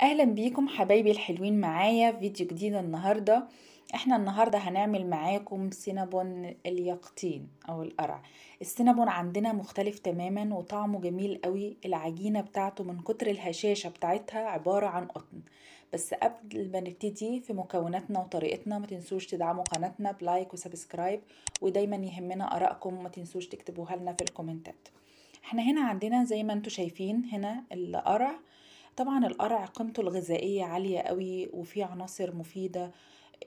اهلا بيكم حبايبي الحلوين معايا في فيديو جديد النهارده احنا النهارده هنعمل معاكم سينابون اليقطين او القرع السينابون عندنا مختلف تماما وطعمه جميل قوي العجينه بتاعته من كتر الهشاشه بتاعتها عباره عن قطن بس قبل ما نبتدي في مكوناتنا وطريقتنا ما تنسوش تدعموا قناتنا بلايك وسبسكرايب ودايما يهمنا ارائكم ما تنسوش تكتبوها لنا في الكومنتات احنا هنا عندنا زي ما انتم شايفين هنا القرع طبعا القرع قيمته الغذائية عالية قوي وفي عناصر مفيدة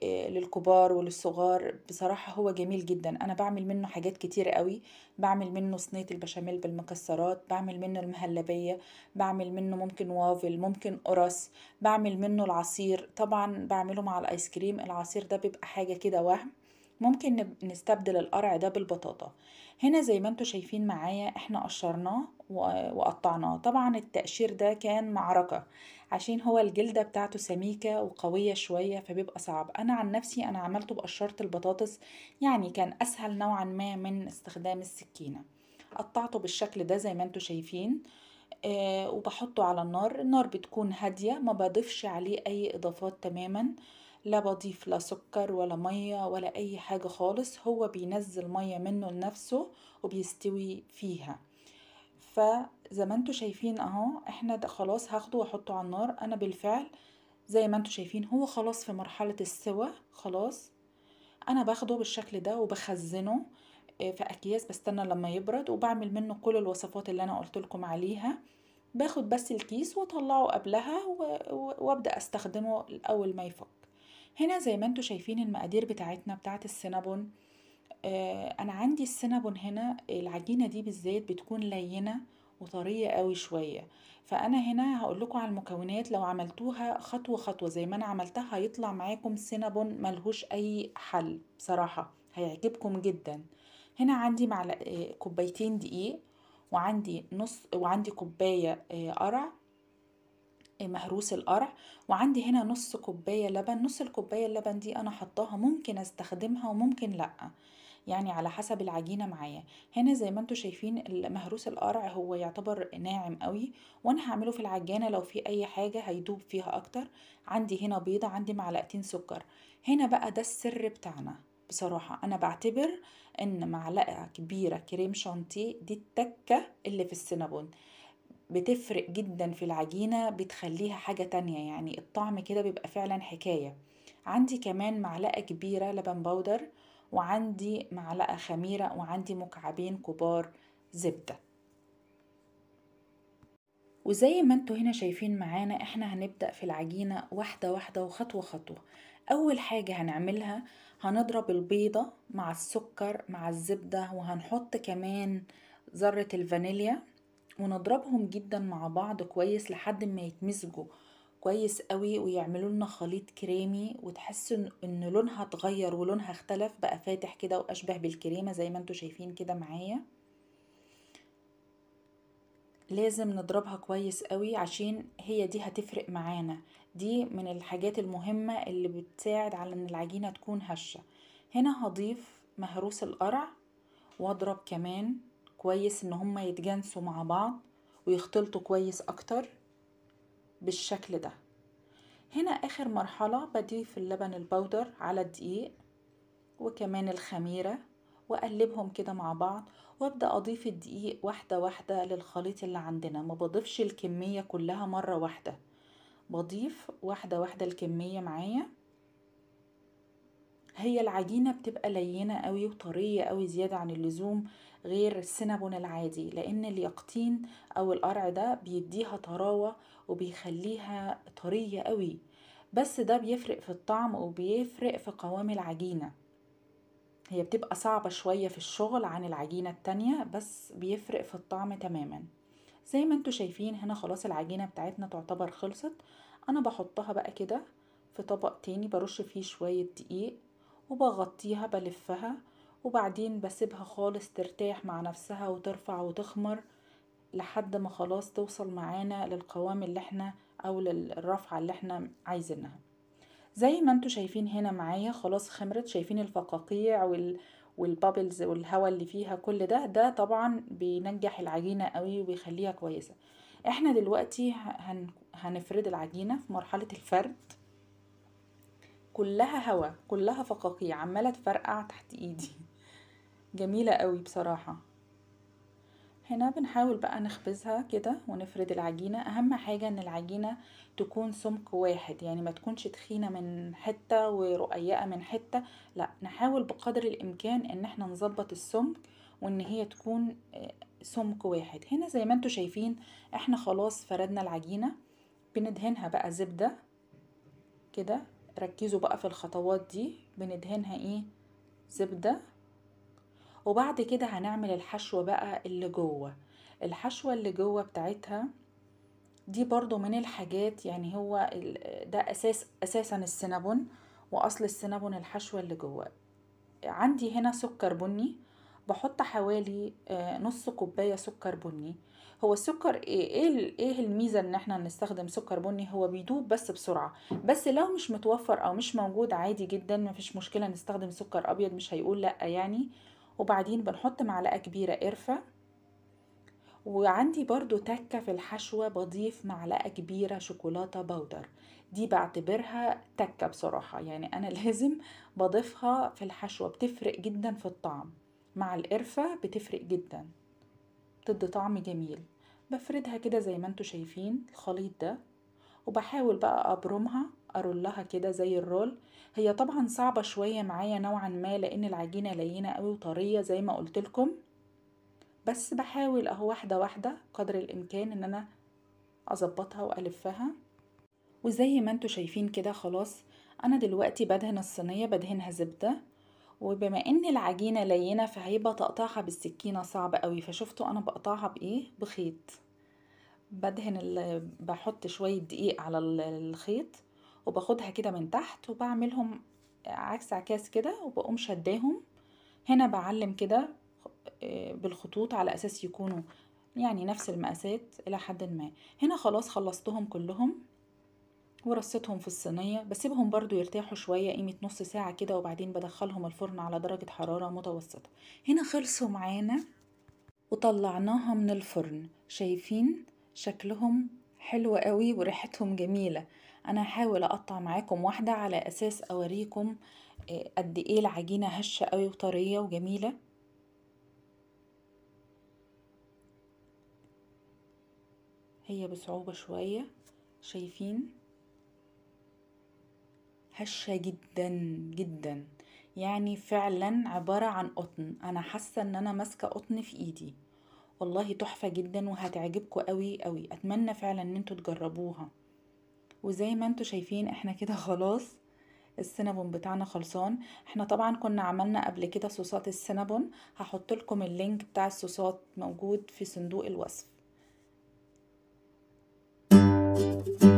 آه، للكبار وللصغار بصراحة هو جميل جدا أنا بعمل منه حاجات كتير قوي بعمل منه صينية البشاميل بالمكسرات بعمل منه المهلبية بعمل منه ممكن وافل ممكن قرص بعمل منه العصير طبعا بعمله مع الآيس كريم العصير ده بيبقى حاجة كده وهم ممكن نستبدل القرع ده بالبطاطا هنا زي ما انتوا شايفين معايا احنا قشرناه وقطعناه طبعا التقشير ده كان معركة عشان هو الجلدة بتاعته سميكة وقوية شوية فبيبقى صعب انا عن نفسي انا عملته بقشرة البطاطس يعني كان اسهل نوعا ما من استخدام السكينة قطعته بالشكل ده زي ما انتوا شايفين آه وبحطه على النار النار بتكون هادية ما بضيفش عليه اي اضافات تماما آه لا بضيف لا سكر ولا مية ولا أي حاجة خالص هو بينزل مية منه لنفسه وبيستوي فيها فزي ما انتوا شايفين اهو احنا ده خلاص هاخده واحطه على النار انا بالفعل زي ما انتوا شايفين هو خلاص في مرحلة السوا خلاص انا باخده بالشكل ده وبخزنه آه، في اكياس بستنى لما يبرد وبعمل منه كل الوصفات اللي انا قلت لكم عليها باخد بس الكيس واطلعه قبلها وابدا استخدمه اول ما يفك هنا زي ما انتوا شايفين المقادير بتاعتنا بتاعت السينابون آه انا عندي السينابون هنا العجينه دي بالذات بتكون لينه وطريه قوي شويه فانا هنا هقول لكم على المكونات لو عملتوها خطوه خطوه زي ما انا عملتها هيطلع معاكم سينابون ملهوش اي حل بصراحه هيعجبكم جدا هنا عندي معلق آه، كوبايتين دقيق وعندي نص وعندي كوبايه آه، قرع مهروس القرع وعندي هنا نص كوباية لبن نص الكوباية اللبن دي أنا حطاها ممكن استخدمها وممكن لأ يعني على حسب العجينة معايا هنا زي ما انتوا شايفين مهروس القرع هو يعتبر ناعم قوي وانا هعمله في العجانة لو في اي حاجة هيدوب فيها اكتر عندي هنا بيضة عندي معلقتين سكر هنا بقى ده السر بتاعنا بصراحة أنا بعتبر إن معلقة كبيرة كريم شانتيه دي التكة اللي في السينابون بتفرق جدا في العجينة بتخليها حاجة تانية يعني الطعم كده بيبقى فعلا حكاية عندي كمان معلقة كبيرة لبن بودر وعندي معلقة خميرة وعندي مكعبين كبار زبدة وزي ما انتوا هنا شايفين معانا احنا هنبدأ في العجينة واحدة واحدة وخطوة خطوة اول حاجة هنعملها هنضرب البيضة مع السكر مع الزبدة وهنحط كمان ذرة الفانيليا ونضربهم جدا مع بعض كويس لحد ما يتمزجوا كويس قوي ويعملوا لنا خليط كريمي وتحس ان لونها اتغير ولونها اختلف بقى فاتح كده واشبه بالكريمه زي ما انتم شايفين كده معايا لازم نضربها كويس قوي عشان هي دي هتفرق معانا دي من الحاجات المهمة اللي بتساعد على ان العجينة تكون هشة هنا هضيف مهروس القرع واضرب كمان كويس ان هما يتجانسوا مع بعض ويختلطوا كويس اكتر بالشكل ده هنا اخر مرحلة بضيف اللبن البودر على الدقيق وكمان الخميرة واقلبهم كده مع بعض وابدا اضيف الدقيق واحدة واحدة للخليط اللي عندنا ما بضيفش الكمية كلها مرة واحدة بضيف واحدة واحدة الكمية معايا هي العجينة بتبقى لينة قوي وطرية قوي زيادة عن اللزوم غير السنابون العادي لان اليقطين او القرع ده بيديها طراوه وبيخليها طريه قوي بس ده بيفرق في الطعم وبيفرق في قوام العجينه هي بتبقى صعبة شوية في الشغل عن العجينة التانية بس بيفرق في الطعم تماما زي ما انتوا شايفين هنا خلاص العجينة بتاعتنا تعتبر خلصت انا بحطها بقى كده في طبق تاني برش فيه شوية دقيق وبغطيها بلفها وبعدين بسيبها خالص ترتاح مع نفسها وترفع وتخمر لحد ما خلاص توصل معانا للقوام اللي احنا او للرفعة اللي احنا عايزينها زي ما انتوا شايفين هنا معايا خلاص خمرت شايفين الفقاقيع وال والبابلز والهواء اللي فيها كل ده ده طبعا بينجح العجينة قوي وبيخليها كويسة احنا دلوقتي هن... هنفرد العجينة في مرحلة الفرد كلها هواء كلها فقاقيع عمالة تفرقع تحت ايدي جميلة قوي بصراحة هنا بنحاول بقى نخبزها كده ونفرد العجينة اهم حاجة ان العجينة تكون سمك واحد يعني ما تكونش تخينة من حتة ورقيقة من حتة لا نحاول بقدر الامكان ان احنا نظبط السمك وان هي تكون آه، سمك واحد هنا زي ما انتوا شايفين احنا خلاص فردنا العجينة بندهنها بقى زبدة كده ركزوا بقى في الخطوات دي بندهنها ايه زبدة وبعد كده هنعمل الحشوة بقى اللي جوه الحشوة اللي جوه بتاعتها دي برضو من الحاجات يعني هو ده أساس أساسا السنابون وأصل السنابون الحشوة اللي جوه عندي هنا سكر بني بحط حوالي آه، نص كوباية سكر بني هو السكر ايه إيه, ايه الميزة ان احنا نستخدم سكر بني هو بيدوب بس بسرعة بس لو مش متوفر او مش موجود عادي جدا مفيش مشكلة نستخدم سكر ابيض مش هيقول لا يعني وبعدين بنحط معلقة كبيرة قرفة وعندي برضو تكة في الحشوة بضيف معلقة كبيرة شوكولاتة بودر دي بعتبرها تكة بصراحة يعني أنا لازم بضيفها في الحشوة بتفرق جدا في الطعم مع القرفة بتفرق جدا بتدي طعم جميل بفردها كده زي ما انتوا شايفين الخليط ده وبحاول بقى أبرمها أرولها كده زي الرول هي طبعا صعبة شوية معايا نوعا ما لأن العجينة لينة قوي وطرية زي ما لكم بس بحاول اهو واحدة واحدة قدر الإمكان إن أنا أظبطها وألفها وزي ما انتوا شايفين كده خلاص أنا دلوقتي بدهن الصينية بدهنها زبدة وبما ان العجينة لينة فهيبقى تقطعها بالسكينة صعب قوي فشفتوا انا بقطعها بايه بخيط بدهن بحط شوية دقيق على الخيط وباخدها كده من تحت وبعملهم عكس عكاز كده وبقوم شداهم هنا بعلم كده آه، بالخطوط على اساس يكونوا يعني نفس المقاسات الى حد ما هنا خلاص خلصتهم كلهم ورصيتهم في الصينية بسيبهم برضو يرتاحوا شوية قيمة نص ساعة كده وبعدين بدخلهم الفرن على درجة حرارة متوسطة هنا خلصوا معانا وطلعناها من الفرن شايفين شكلهم حلو قوي وريحتهم جميلة انا هحاول اقطع معاكم واحدة على اساس اوريكم آه، قد ايه العجينة هشة قوي وطرية وجميلة هي بصعوبة شوية شايفين هشة جدا جدا يعني فعلا عبارة عن قطن انا حاسة ان انا ماسكة قطن في ايدي والله تحفة جدا وهتعجبكم قوي قوي اتمنى فعلا ان انتوا تجربوها وزي ما انتوا شايفين احنا كده خلاص السينابون بتاعنا خلصان احنا طبعا كنا عملنا قبل كده صوصات السينابون هحط لكم اللينك بتاع الصوصات موجود في صندوق الوصف